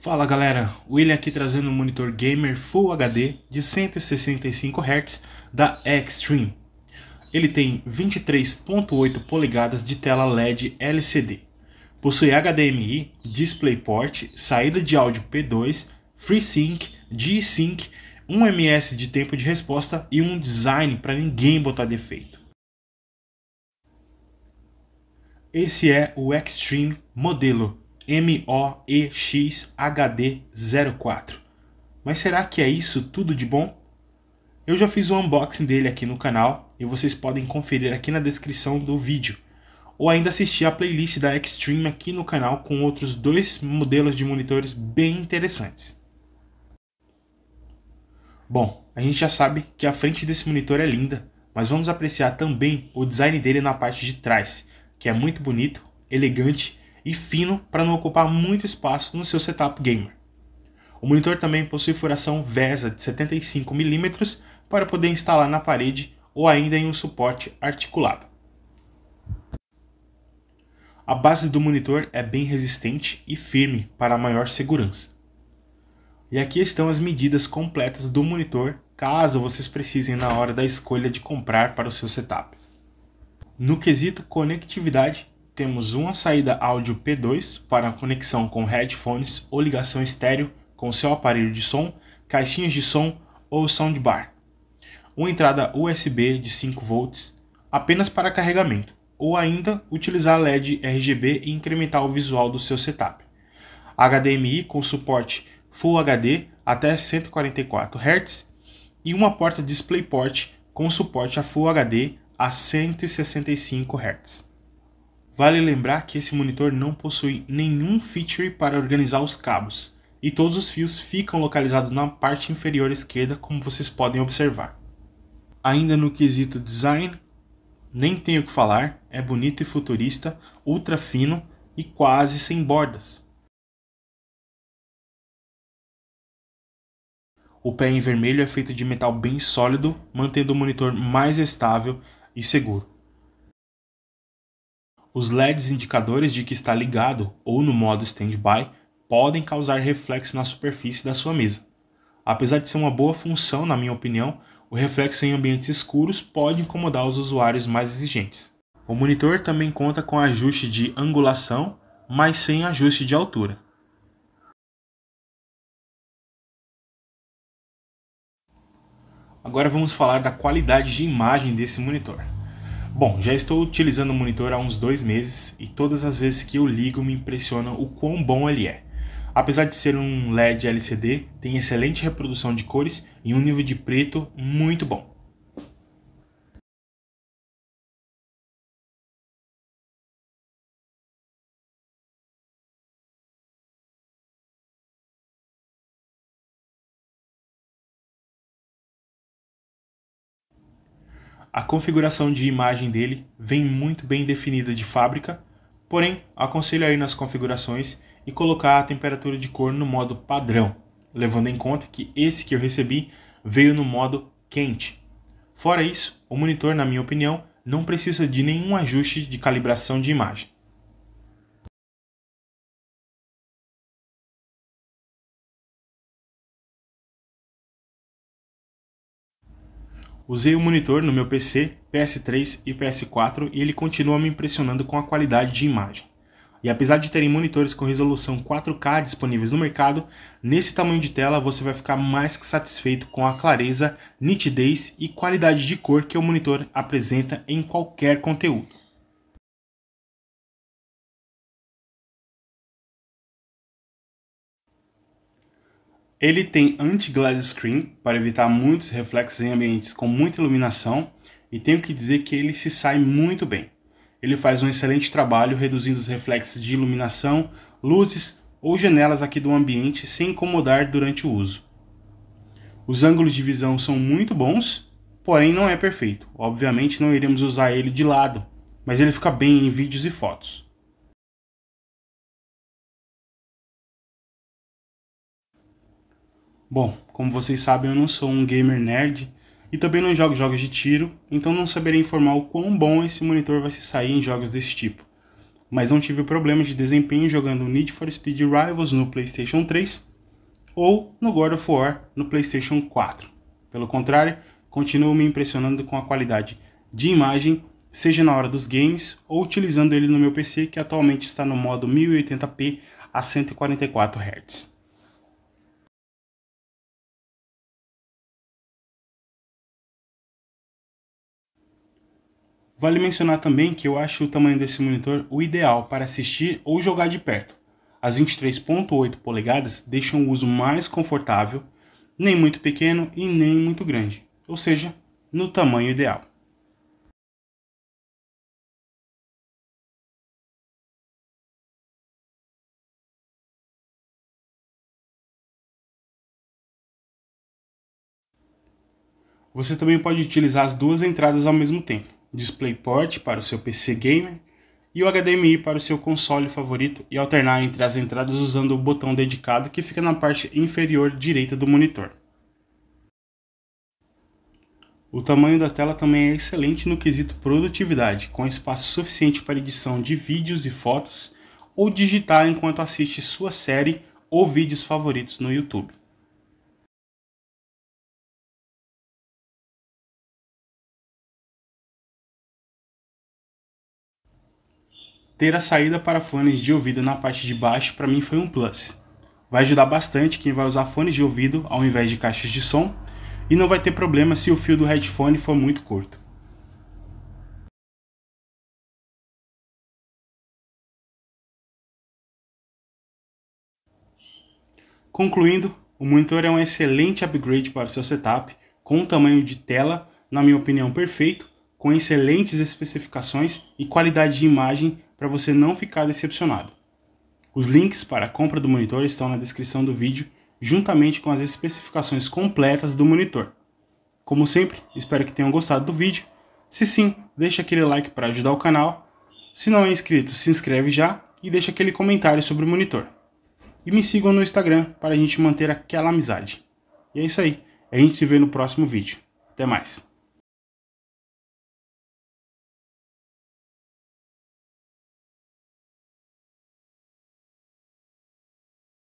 Fala galera, William aqui trazendo um monitor gamer Full HD de 165 Hz da Extreme. Ele tem 23.8 polegadas de tela LED LCD. Possui HDMI, DisplayPort, saída de áudio P2, FreeSync, G-Sync, 1ms de tempo de resposta e um design para ninguém botar defeito. Esse é o Extreme modelo MOEXHD04. Mas será que é isso tudo de bom? Eu já fiz o unboxing dele aqui no canal e vocês podem conferir aqui na descrição do vídeo. Ou ainda assistir a playlist da Extreme aqui no canal com outros dois modelos de monitores bem interessantes. Bom, a gente já sabe que a frente desse monitor é linda, mas vamos apreciar também o design dele na parte de trás, que é muito bonito, elegante e fino para não ocupar muito espaço no seu setup gamer. O monitor também possui furação VESA de 75mm para poder instalar na parede ou ainda em um suporte articulado. A base do monitor é bem resistente e firme para maior segurança. E aqui estão as medidas completas do monitor caso vocês precisem na hora da escolha de comprar para o seu setup. No quesito conectividade, temos uma saída áudio P2 para conexão com headphones ou ligação estéreo com seu aparelho de som, caixinhas de som ou soundbar. Uma entrada USB de 5V apenas para carregamento, ou ainda utilizar LED RGB e incrementar o visual do seu setup. HDMI com suporte Full HD até 144 Hz e uma porta DisplayPort com suporte a Full HD a 165 Hz. Vale lembrar que esse monitor não possui nenhum feature para organizar os cabos, e todos os fios ficam localizados na parte inferior esquerda, como vocês podem observar. Ainda no quesito design, nem tenho o que falar, é bonito e futurista, ultra fino e quase sem bordas. O pé em vermelho é feito de metal bem sólido, mantendo o monitor mais estável e seguro os LEDs indicadores de que está ligado ou no modo standby podem causar reflexo na superfície da sua mesa. Apesar de ser uma boa função, na minha opinião, o reflexo em ambientes escuros pode incomodar os usuários mais exigentes. O monitor também conta com ajuste de angulação, mas sem ajuste de altura. Agora vamos falar da qualidade de imagem desse monitor. Bom, já estou utilizando o monitor há uns dois meses e todas as vezes que eu ligo me impressiona o quão bom ele é. Apesar de ser um LED LCD, tem excelente reprodução de cores e um nível de preto muito bom. A configuração de imagem dele vem muito bem definida de fábrica, porém aconselho a ir nas configurações e colocar a temperatura de cor no modo padrão, levando em conta que esse que eu recebi veio no modo quente. Fora isso, o monitor, na minha opinião, não precisa de nenhum ajuste de calibração de imagem. Usei o monitor no meu PC, PS3 e PS4 e ele continua me impressionando com a qualidade de imagem. E apesar de terem monitores com resolução 4K disponíveis no mercado, nesse tamanho de tela você vai ficar mais que satisfeito com a clareza, nitidez e qualidade de cor que o monitor apresenta em qualquer conteúdo. Ele tem anti-glass screen para evitar muitos reflexos em ambientes com muita iluminação e tenho que dizer que ele se sai muito bem. Ele faz um excelente trabalho reduzindo os reflexos de iluminação, luzes ou janelas aqui do ambiente sem incomodar durante o uso. Os ângulos de visão são muito bons, porém não é perfeito. Obviamente não iremos usar ele de lado, mas ele fica bem em vídeos e fotos. Bom, como vocês sabem, eu não sou um gamer nerd e também não jogo jogos de tiro, então não saberei informar o quão bom esse monitor vai se sair em jogos desse tipo. Mas não tive problemas de desempenho jogando Need for Speed Rivals no PlayStation 3 ou no God of War no PlayStation 4. Pelo contrário, continuo me impressionando com a qualidade de imagem, seja na hora dos games ou utilizando ele no meu PC que atualmente está no modo 1080p a 144 Hz. Vale mencionar também que eu acho o tamanho desse monitor o ideal para assistir ou jogar de perto. As 23.8 polegadas deixam o uso mais confortável, nem muito pequeno e nem muito grande, ou seja, no tamanho ideal. Você também pode utilizar as duas entradas ao mesmo tempo. DisplayPort para o seu PC gamer e o HDMI para o seu console favorito e alternar entre as entradas usando o botão dedicado que fica na parte inferior direita do monitor. O tamanho da tela também é excelente no quesito produtividade, com espaço suficiente para edição de vídeos e fotos ou digitar enquanto assiste sua série ou vídeos favoritos no YouTube. ter a saída para fones de ouvido na parte de baixo para mim foi um plus. Vai ajudar bastante quem vai usar fones de ouvido ao invés de caixas de som e não vai ter problema se o fio do headphone for muito curto. Concluindo, o monitor é um excelente upgrade para o seu setup, com um tamanho de tela, na minha opinião, perfeito, com excelentes especificações e qualidade de imagem para você não ficar decepcionado. Os links para a compra do monitor estão na descrição do vídeo, juntamente com as especificações completas do monitor. Como sempre, espero que tenham gostado do vídeo. Se sim, deixa aquele like para ajudar o canal. Se não é inscrito, se inscreve já e deixa aquele comentário sobre o monitor. E me sigam no Instagram para a gente manter aquela amizade. E é isso aí. A gente se vê no próximo vídeo. Até mais.